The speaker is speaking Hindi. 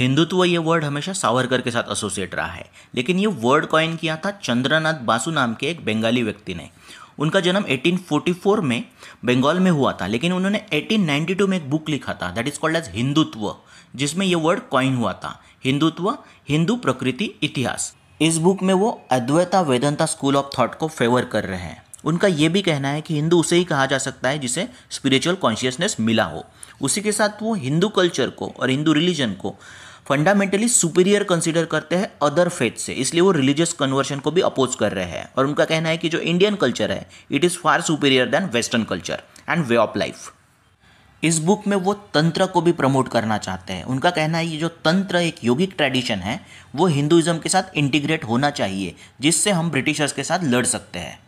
हिंदुत्व ये वर्ड हमेशा सावरकर के साथ एसोसिएट रहा है लेकिन ये वर्ड कॉइन किया था चंद्रनाथ बासु नाम के एक बंगाली व्यक्ति ने उनका जन्म 1844 में बंगाल में हुआ था लेकिन उन्होंने 1892 में एक बुक लिखा था that is called as Hindutva जिसमें यह वर्ड कॉइन हुआ था हिंदुत्व हिंदू प्रकृति इतिहास इस बुक में वो Advaita Vedanta school of thought को फेवर कर रहे हैं उनका ये भी कहना है कि हिंदू उसे ही कहा जा सकता है जिसे स्पिरिचुअल कॉन्शियसनेस मिला हो उसी के साथ वो हिंदू कल्चर को और हिंदू रिलीजन को फंडामेंटली सुपीरियर कंसिडर करते हैं अदर फेथ से इसलिए वो रिलीजियस कन्वर्शन को भी अपोज कर रहे हैं और उनका कहना है कि जो इंडियन कल्चर है it is far superior than western culture and way of life इस बुक में वो तंत्र को भी प्रमोट करना चाहते हैं उनका कहना है ये जो तंत्र एक योगिक ट्रेडिशन है वो हिंदुज़म के साथ इंटीग्रेट होना चाहिए जिससे हम ब्रिटिशर्स के साथ लड़ सकते हैं